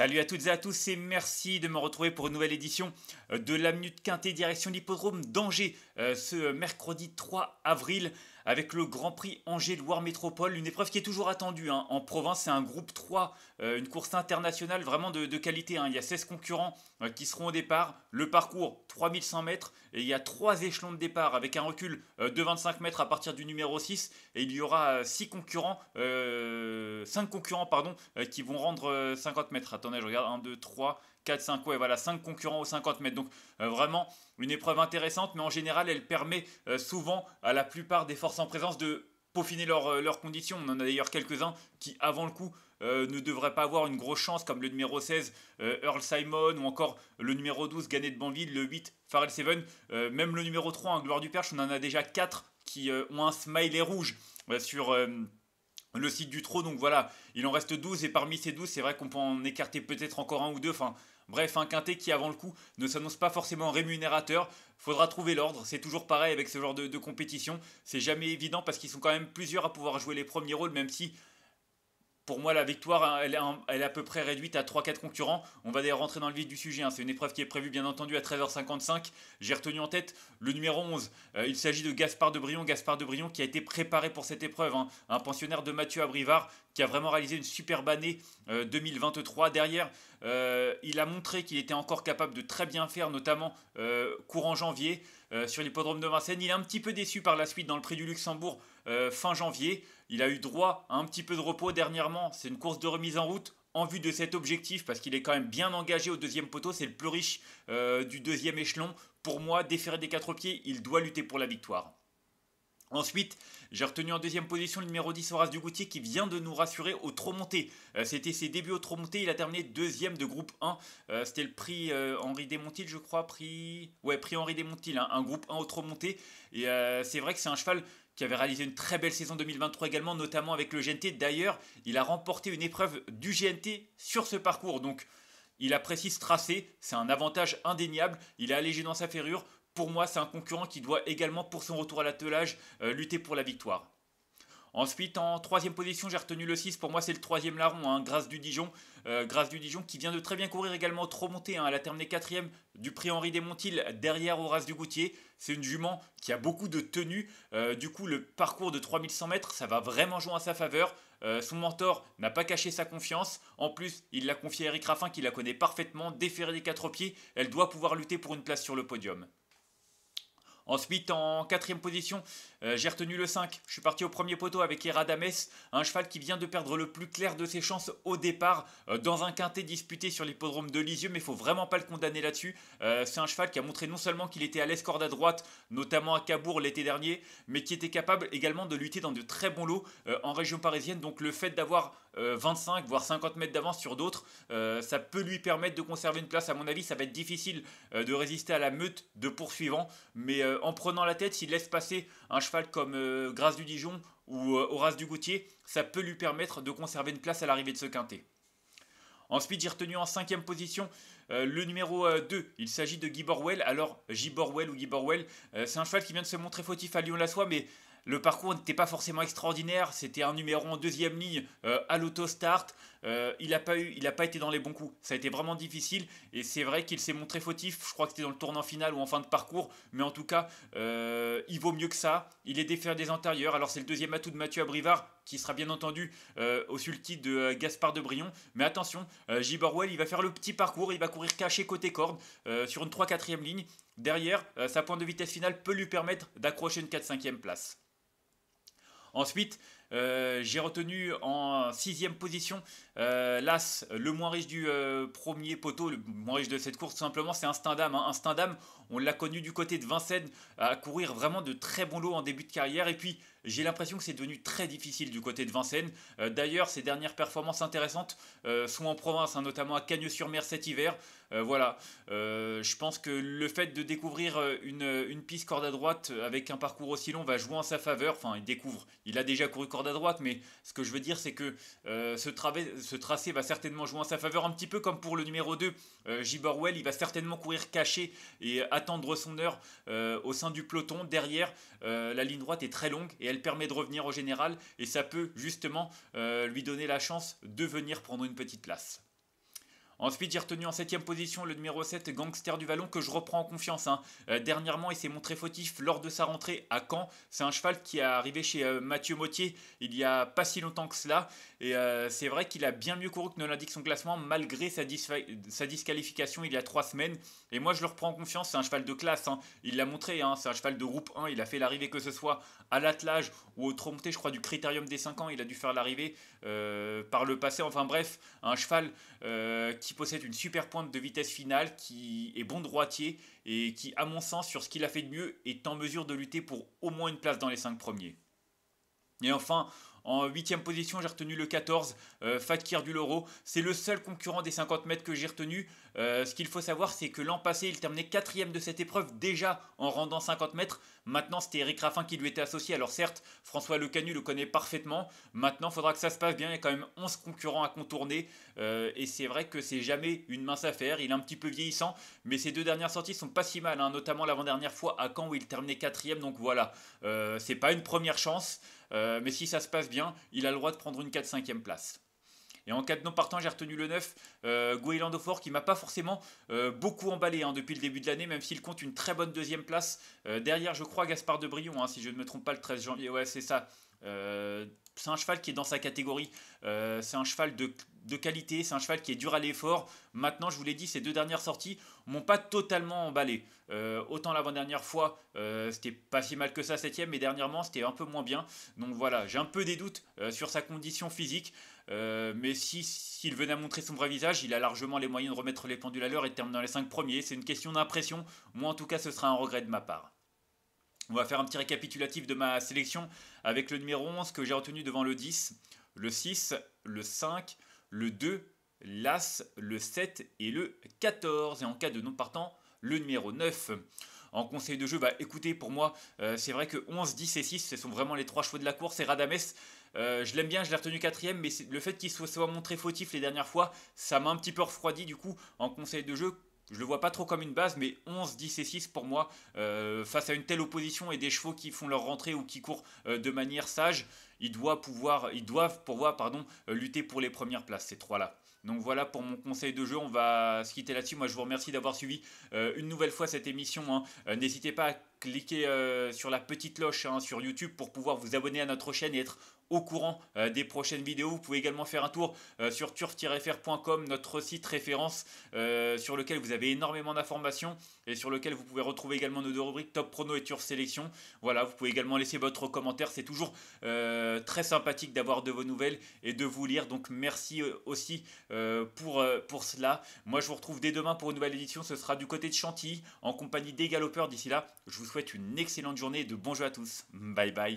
Salut à toutes et à tous et merci de me retrouver pour une nouvelle édition euh, de la Minute Quintée direction l'hippodrome d'Angers euh, ce euh, mercredi 3 avril avec le Grand Prix Angers-Loire Métropole, une épreuve qui est toujours attendue hein, en province, c'est un groupe 3, une course internationale vraiment de, qualité, hein. il y a 16 concurrents qui seront au départ, le parcours 3100 mètres, et il y a trois échelons de départ avec un recul euh, de 25 mètres à partir du numéro 6 et il y aura euh, six concurrents, 5 euh, concurrents pardon, qui vont rendre 50 mètres. Attendez, je regarde 1, 2, 3, 4, 5, ouais, voilà, 5 concurrents aux 50 mètres. Donc vraiment une épreuve intéressante, mais en général, elle permet souvent à la plupart des forces en présence de peaufiner leurs euh, leur conditions. On en a d'ailleurs quelques-uns qui, avant le coup, euh, ne devraient pas avoir une grosse chance, comme le numéro 16, euh, Earl Simon, ou encore le numéro 12, Gannet de Banville, le 8, Pharrell Seven, même le numéro 3, hein, Gloire du Perche, on en a déjà 4 qui ont un smiley rouge sur le site du trot. Donc voilà, il en reste 12, et parmi ces 12, c'est vrai qu'on peut en écarter peut-être encore un ou deux. Enfin, Bref, un quintet qui, avant le coup, ne s'annonce pas forcément rémunérateur, faudra trouver l'ordre. C'est toujours pareil avec ce genre de, compétition. C'est jamais évident parce qu'ils sont quand même plusieurs à pouvoir jouer les premiers rôles, même si pour moi, la victoire, hein, elle, est à peu près réduite à 3-4 concurrents. On va d'ailleurs rentrer dans le vif du sujet. Hein. C'est une épreuve qui est prévue, bien entendu, à 13h55. J'ai retenu en tête le numéro 11. Euh, il s'agit de Gaspard de Brion. Gaspard de Brion qui a été préparé pour cette épreuve. Hein. Un pensionnaire de Mathieu Abrivard qui a vraiment réalisé une superbe année 2023. Euh, Derrière, euh, il a montré qu'il était encore capable de très bien faire, notamment courant janvier. sur l'hippodrome de Vincennes. Il est un petit peu déçu par la suite dans le prix du Luxembourg euh, fin janvier. Il a eu droit à un petit peu de repos dernièrement. C'est une course de remise en route en vue de cet objectif parce qu'il est quand même bien engagé au deuxième poteau. C'est le plus riche euh, du deuxième échelon. Pour moi, déféré des quatre pieds, il doit lutter pour la victoire. Ensuite, j'ai retenu en deuxième position le numéro 10 Horace Dugoutier qui vient de nous rassurer au trop monté. Euh, c'était ses débuts au trop monté, il a terminé deuxième de groupe 1. C'était le prix Henri Desmontils je crois, prix. Ouais, prix Henri Desmontils, hein. un groupe 1 au trop monté. Et c'est vrai que c'est un cheval qui avait réalisé une très belle saison 2023 également, notamment avec le GNT. D'ailleurs, il a remporté une épreuve du GNT sur ce parcours. Donc, il apprécie ce tracé. C'est un avantage indéniable. Il est allégé dans sa ferrure. Pour moi, c'est un concurrent qui doit également, pour son retour à l'attelage, euh, lutter pour la victoire. Ensuite, en troisième position, j'ai retenu le 6. Pour moi, c'est le troisième larron, hein, Grâce du Dijon. Euh, Grâce du Dijon qui vient de très bien courir également trop montée. Hein, elle a terminé quatrième du prix Henri Desmontil derrière Horace du Goutier. C'est une jument qui a beaucoup de tenue. Euh, du coup, le parcours de 3100 mètres, ça va vraiment jouer en sa faveur. Euh, son mentor n'a pas caché sa confiance. En plus, il l'a confié à Eric Raffin qui la connaît parfaitement. Déférée des quatre pieds, elle doit pouvoir lutter pour une place sur le podium. Ensuite, en quatrième position, euh, j'ai retenu le 5. Je suis parti au premier poteau avec Eradames, un cheval qui vient de perdre le plus clair de ses chances au départ euh, dans un quintet disputé sur l'hippodrome de Lisieux, mais il faut vraiment pas le condamner là-dessus. Euh, c'est un cheval qui a montré non seulement qu'il était à l'escorde à droite, notamment à Cabourg l'été dernier, mais qui était capable également de lutter dans de très bons lots en région parisienne. Donc le fait d'avoir 25 euh, voire 50 mètres d'avance sur d'autres, euh, ça peut lui permettre de conserver une place. À mon avis, ça va être difficile euh, de résister à la meute de poursuivants, mais en prenant la tête, s'il laisse passer un cheval comme Grâce du Dijon ou Horace du Goutier, ça peut lui permettre de conserver une place à l'arrivée de ce quintet. Ensuite, j'ai retenu en cinquième position le numéro 2. Il s'agit de Guy Borwell. Alors, Giborwell Borwell ou Guy Borwell, c'est un cheval qui vient de se montrer fautif à Lyon-la-Soie, mais le parcours n'était pas forcément extraordinaire, c'était un numéro en deuxième ligne euh, à l'auto-start. Euh, il n'a pas, pas été dans les bons coups, ça a été vraiment difficile et c'est vrai qu'il s'est montré fautif. Je crois que c'était dans le tournant final ou en fin de parcours, mais en tout cas, euh, il vaut mieux que ça. Il est défait des antérieurs, alors c'est le deuxième atout de Mathieu Abrivard qui sera bien entendu au sulky de Gaspard de Brion. Mais attention, J. il va faire le petit parcours, il va courir caché côté corde sur une 3-4e ligne. Derrière, sa pointe de vitesse finale peut lui permettre d'accrocher une 4-5e place. Ensuite, euh, j'ai retenu en sixième position euh, l'As, le moins riche du euh, premier poteau, le moins riche de cette course, tout simplement, c'est un Stindam. Hein. Un on l'a connu du côté de Vincennes à courir vraiment de très bons lots en début de carrière. Et puis, j'ai l'impression que c'est devenu très difficile du côté de Vincennes. D'ailleurs, ses dernières performances intéressantes sont en province, hein, notamment à Cagnes-sur-Mer cet hiver. voilà, je pense que le fait de découvrir une, une, piste corde à droite avec un parcours aussi long va jouer en sa faveur. Enfin, il découvre, il a déjà couru corde à droite, mais ce que je veux dire, c'est que euh, ce, tracé va certainement jouer en sa faveur, un petit peu comme pour le numéro 2, euh, Giborwell. Il va certainement courir caché et attendre son heure euh, au sein du peloton. Derrière, la ligne droite est très longue et elle permet de revenir au général, et ça peut justement lui donner la chance de venir prendre une petite place. Ensuite, j'ai retenu en 7ème position le numéro 7 Gangster du Vallon que je reprends en confiance. Hein. Euh, dernièrement, il s'est montré fautif lors de sa rentrée à Caen. C'est un cheval qui est arrivé chez euh, Mathieu Mottier il y a pas si longtemps que cela. Et euh, c'est vrai qu'il a bien mieux couru que ne l'indique son classement malgré sa, disqualification il y a 3 semaines. Et moi, je le reprends en confiance. C'est un cheval de classe. Hein. Il l'a montré. Hein, c'est un cheval de groupe 1. Il a fait l'arrivée que ce soit à l'attelage ou au trompeté, je crois, du critérium des 5 ans. Il a dû faire l'arrivée par le passé. Enfin bref, un cheval qui qui possède une super pointe de vitesse finale, qui est bon droitier et qui, à mon sens, sur ce qu'il a fait de mieux, est en mesure de lutter pour au moins une place dans les cinq premiers. Et enfin, en huitième position, j'ai retenu le 14, euh, Fakir du Loro. C'est le seul concurrent des 50 mètres que j'ai retenu. Euh, ce qu'il faut savoir, c'est que l'an passé, il terminait quatrième de cette épreuve déjà en rendant 50 mètres. Maintenant, c'était Eric Raffin qui lui était associé. Alors certes, François Lecanu le connaît parfaitement. Maintenant, il faudra que ça se passe bien. Il y a quand même 11 concurrents à contourner. Euh, et c'est vrai que c'est jamais une mince affaire. Il est un petit peu vieillissant, mais ses deux dernières sorties sont pas si mal, hein, notamment l'avant-dernière fois à Caen où il terminait 4ème. Donc voilà, c'est pas une première chance. Euh, mais si ça se passe bien, il a le droit de prendre une 4-5e place. Et en cas de non partant, j'ai retenu le 9, euh, Fort, qui m'a pas forcément euh, beaucoup emballé hein, depuis le début de l'année, même s'il compte une très bonne deuxième place. Euh, derrière, je crois, Gaspard de Brion, hein, si je ne me trompe pas, le 13 janvier. Ouais, c'est ça. Euh, c'est un cheval qui est dans sa catégorie. Euh, c'est un cheval de, qualité, c'est un cheval qui est dur à l'effort. Maintenant, je vous l'ai dit, ces deux dernières sorties m'ont pas totalement emballé. Euh, autant l'avant-dernière fois, c'était pas si mal que ça, septième, mais dernièrement, c'était un peu moins bien. Donc voilà, j'ai un peu des doutes sur sa condition physique. mais si s'il venait à montrer son vrai visage, il a largement les moyens de remettre les pendules à l'heure et de terminer dans les 5 premiers. C'est une question d'impression. Moi, en tout cas, ce sera un regret de ma part. On va faire un petit récapitulatif de ma sélection avec le numéro 11 que j'ai retenu devant le 10, le 6, le 5, le 2, l'As, le 7 et le 14. Et en cas de non partant, le numéro 9 en conseil de jeu. Bah écoutez, pour moi, euh, c'est vrai que 11, 10 et 6, ce sont vraiment les trois chevaux de la course. Et Radames, euh, je l'aime bien, je l'ai retenu quatrième, mais le fait qu'il soit montré fautif les dernières fois, ça m'a un petit peu refroidi du coup en conseil de jeu. Je le vois pas trop comme une base, mais 11, 10 et 6 pour moi, euh, face à une telle opposition et des chevaux qui font leur rentrée ou qui courent euh, de manière sage, ils doivent pouvoir, ils doivent pardon, euh, lutter pour les premières places, ces trois-là. Donc voilà pour mon conseil de jeu, on va se quitter là-dessus. Moi je vous remercie d'avoir suivi une nouvelle fois cette émission. Hein. N'hésitez pas à cliquez euh, sur la petite cloche hein, sur YouTube pour pouvoir vous abonner à notre chaîne et être au courant euh, des prochaines vidéos. Vous pouvez également faire un tour euh, sur turf-fr.com, notre site référence sur lequel vous avez énormément d'informations et sur lequel vous pouvez retrouver également nos deux rubriques Top Prono et Turf Sélection. Voilà, vous pouvez également laisser votre commentaire. C'est toujours très sympathique d'avoir de vos nouvelles et de vous lire. Donc merci aussi pour, pour cela. Moi, je vous retrouve dès demain pour une nouvelle édition. Ce sera du côté de Chantilly en compagnie des galopeurs. D'ici là, je vous souhaite une excellente journée et de bons jeux à tous. Bye bye.